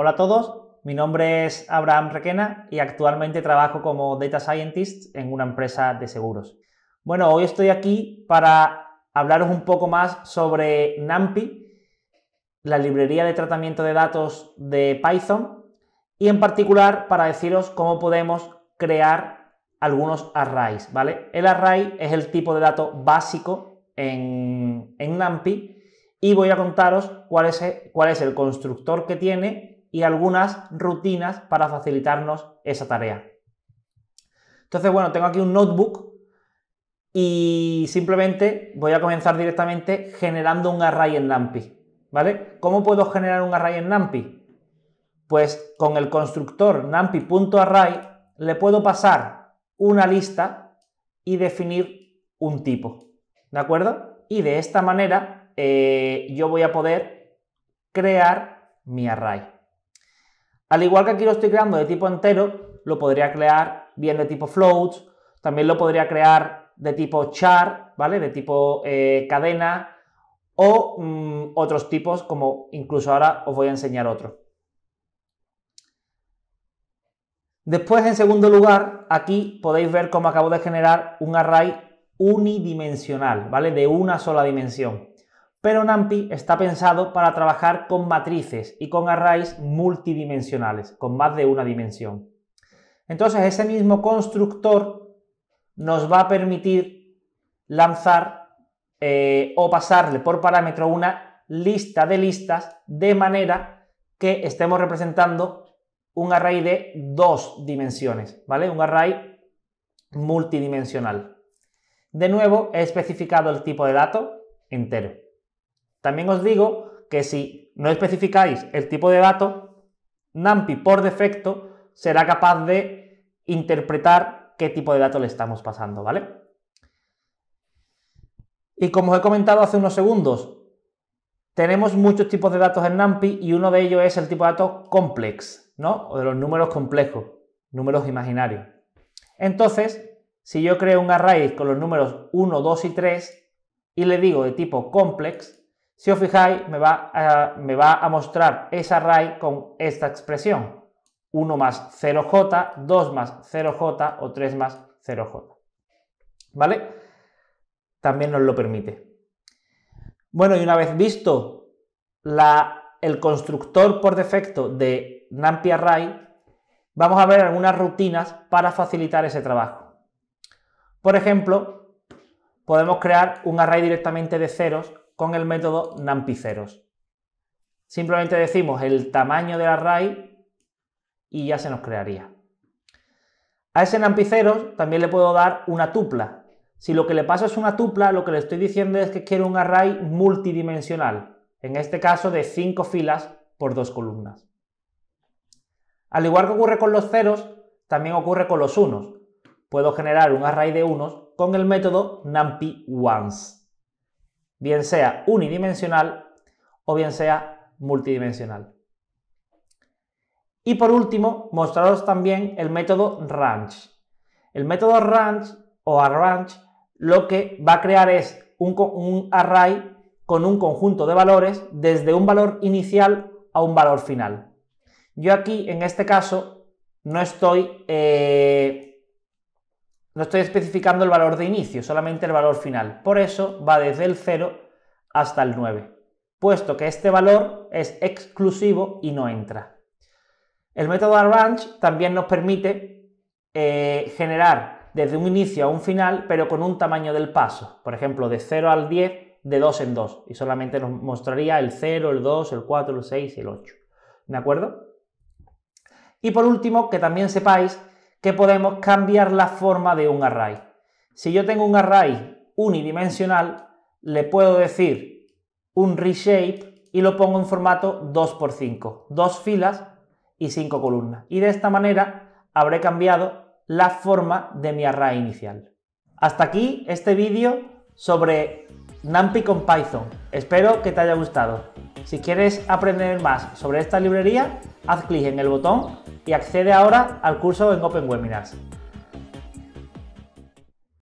Hola a todos, mi nombre es Abraham Requena y actualmente trabajo como Data Scientist en una empresa de seguros. Bueno, hoy estoy aquí para hablaros un poco más sobre NumPy, la librería de tratamiento de datos de Python, y en particular para deciros cómo podemos crear algunos arrays, ¿vale? El array es el tipo de dato básico en, en NumPy y voy a contaros cuál es, cuál es el constructor que tiene y algunas rutinas para facilitarnos esa tarea. Entonces, bueno, tengo aquí un notebook y simplemente voy a comenzar directamente generando un array en NumPy. ¿Vale? ¿Cómo puedo generar un array en NumPy? Pues con el constructor NumPy.array le puedo pasar una lista y definir un tipo. ¿De acuerdo? Y de esta manera eh, yo voy a poder crear mi array. Al igual que aquí lo estoy creando de tipo entero, lo podría crear bien de tipo float, también lo podría crear de tipo char, ¿vale? De tipo eh, cadena o mm, otros tipos como incluso ahora os voy a enseñar otro. Después, en segundo lugar, aquí podéis ver cómo acabo de generar un array unidimensional, ¿vale? De una sola dimensión pero NumPy está pensado para trabajar con matrices y con arrays multidimensionales, con más de una dimensión. Entonces, ese mismo constructor nos va a permitir lanzar eh, o pasarle por parámetro una lista de listas de manera que estemos representando un array de dos dimensiones, ¿vale? Un array multidimensional. De nuevo, he especificado el tipo de dato entero. También os digo que si no especificáis el tipo de dato, NumPy por defecto será capaz de interpretar qué tipo de dato le estamos pasando, ¿vale? Y como os he comentado hace unos segundos, tenemos muchos tipos de datos en NumPy y uno de ellos es el tipo de datos complex, ¿no? O de los números complejos, números imaginarios. Entonces, si yo creo un array con los números 1, 2 y 3 y le digo de tipo complex, si os fijáis, me va, a, mostrar ese array con esta expresión. 1 más 0j, 2 más 0j o 3 más 0j. ¿Vale? También nos lo permite. Bueno, y una vez visto el constructor por defecto de NumPy Array, vamos a ver algunas rutinas para facilitar ese trabajo. Por ejemplo, podemos crear un array directamente de ceros con el método nampiceros. Simplemente decimos el tamaño del array y ya se nos crearía. A ese numpyzeros también le puedo dar una tupla. Si lo que le paso es una tupla, lo que le estoy diciendo es que quiero un array multidimensional, en este caso de 5 filas por dos columnas. Al igual que ocurre con los ceros, también ocurre con los unos. Puedo generar un array de unos con el método numpyones bien sea unidimensional o bien sea multidimensional. Y por último, mostraros también el método range. El método range o arrange lo que va a crear es un, array con un conjunto de valores desde un valor inicial a un valor final. Yo aquí, en este caso, no estoy eh, no estoy especificando el valor de inicio, solamente el valor final. Por eso va desde el 0 hasta el 9, puesto que este valor es exclusivo y no entra. El método arrange también nos permite eh, generar desde un inicio a un final, pero con un tamaño del paso. Por ejemplo, de 0 al 10, de 2 en 2. Y solamente nos mostraría el 0, el 2, el 4, el 6 y el 8. ¿De acuerdo? Y por último, que también sepáis que podemos cambiar la forma de un array. Si yo tengo un array unidimensional, le puedo decir un reshape y lo pongo en formato 2x5, dos filas y cinco columnas. Y de esta manera habré cambiado la forma de mi array inicial. Hasta aquí este vídeo sobre NumPy con Python. Espero que te haya gustado. Si quieres aprender más sobre esta librería, haz clic en el botón y accede ahora al curso en Open Webinars.